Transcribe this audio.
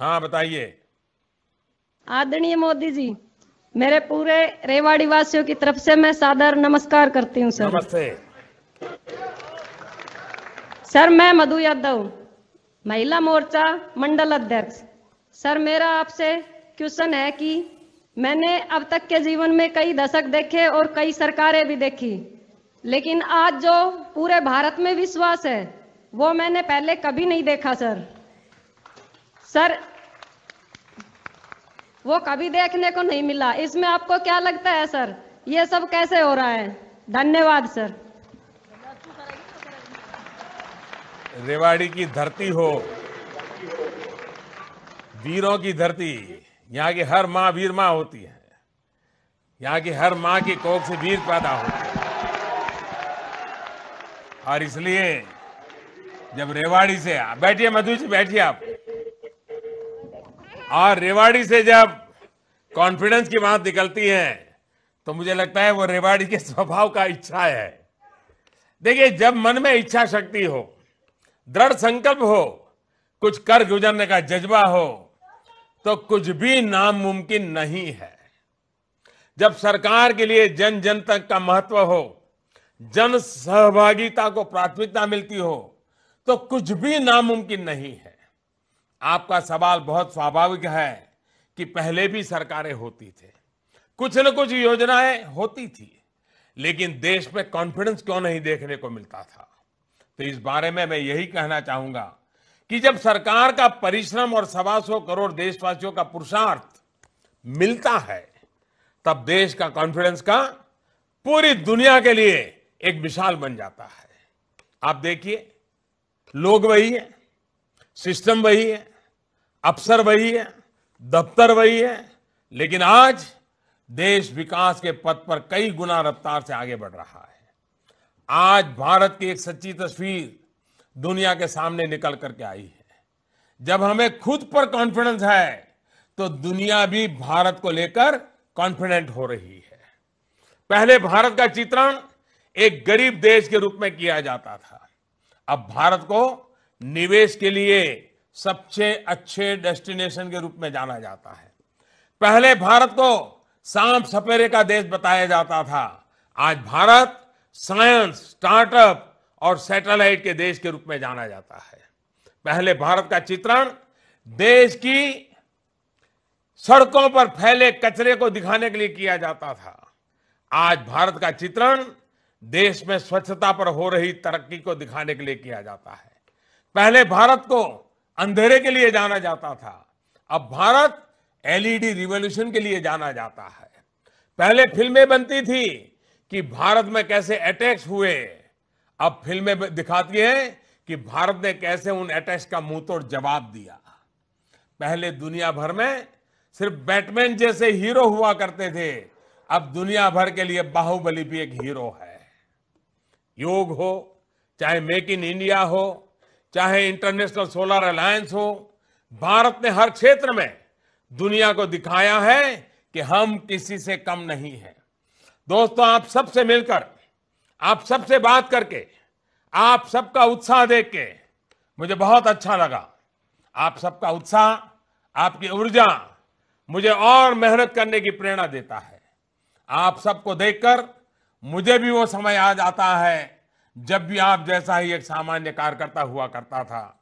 हाँ बताइए आदरणीय मोदी जी मेरे पूरे रेवाड़ी वासियों की तरफ से मैं सादर नमस्कार करती हूँ सर नमस्ते सर मैं मधु यादव महिला मोर्चा मंडल अध्यक्ष सर मेरा आपसे क्वेश्चन है कि मैंने अब तक के जीवन में कई दशक देखे और कई सरकारें भी देखी लेकिन आज जो पूरे भारत में विश्वास है वो मैंने पहले कभी नहीं देखा सर सर वो कभी देखने को नहीं मिला इसमें आपको क्या लगता है सर ये सब कैसे हो रहा है धन्यवाद सर रेवाड़ी की धरती हो वीरों की धरती यहाँ की हर माँ वीर माँ होती है यहाँ की हर माँ की कोख से वीर पैदा होते हैं और इसलिए जब रेवाड़ी से बैठिए मधु जी बैठिए आप और रेवाड़ी से जब कॉन्फिडेंस की बात निकलती है तो मुझे लगता है वो रेवाड़ी के स्वभाव का इच्छा है देखिए जब मन में इच्छा शक्ति हो दृढ़ संकल्प हो कुछ कर गुजरने का जज्बा हो तो कुछ भी नामुमकिन नहीं है जब सरकार के लिए जन जन तक का महत्व हो जन सहभागिता को प्राथमिकता मिलती हो तो कुछ भी नामुमकिन नहीं है आपका सवाल बहुत स्वाभाविक है कि पहले भी सरकारें होती थी कुछ न कुछ योजनाएं होती थी लेकिन देश में कॉन्फिडेंस क्यों नहीं देखने को मिलता था तो इस बारे में मैं यही कहना चाहूंगा कि जब सरकार का परिश्रम और सवा सौ करोड़ देशवासियों का पुरुषार्थ मिलता है तब देश का कॉन्फिडेंस का पूरी दुनिया के लिए एक विशाल बन जाता है आप देखिए लोग वही है सिस्टम वही है अफसर वही है दफ्तर वही है लेकिन आज देश विकास के पथ पर कई गुना रफ्तार से आगे बढ़ रहा है आज भारत की एक सच्ची तस्वीर दुनिया के सामने निकल करके आई है जब हमें खुद पर कॉन्फिडेंस है तो दुनिया भी भारत को लेकर कॉन्फिडेंट हो रही है पहले भारत का चित्रण एक गरीब देश के रूप में किया जाता था अब भारत को निवेश के लिए सबसे अच्छे डेस्टिनेशन के रूप में जाना जाता है पहले भारत को सांप सपेरे का देश बताया जाता था आज भारत साइंस स्टार्टअप और सैटेलाइट के देश के रूप में जाना जाता है पहले भारत का चित्रण देश की सड़कों पर फैले कचरे को दिखाने के लिए किया जाता था आज भारत का चित्रण देश में स्वच्छता पर हो रही तरक्की को दिखाने के लिए किया जाता है पहले भारत को अंधेरे के लिए जाना जाता था अब भारत एलईडी रिवॉल्यूशन के लिए जाना जाता है पहले फिल्में बनती थी कि भारत में कैसे अटैक्स हुए अब फिल्में दिखाती हैं कि भारत ने कैसे उन अटैक्स का मुंह तोड़ जवाब दिया पहले दुनिया भर में सिर्फ बैटमैन जैसे हीरो हुआ करते थे अब दुनिया भर के लिए बाहुबली भी एक हीरो है योग हो चाहे मेक इन इंडिया हो चाहे इंटरनेशनल सोलर अलायंस हो भारत ने हर क्षेत्र में दुनिया को दिखाया है कि हम किसी से कम नहीं है दोस्तों आप सबसे मिलकर आप सबसे बात करके आप सबका उत्साह देख के मुझे बहुत अच्छा लगा आप सबका उत्साह आपकी ऊर्जा मुझे और मेहनत करने की प्रेरणा देता है आप सबको देखकर मुझे भी वो समय आ जाता है जब भी आप जैसा ही एक सामान्य कार्यकर्ता हुआ करता था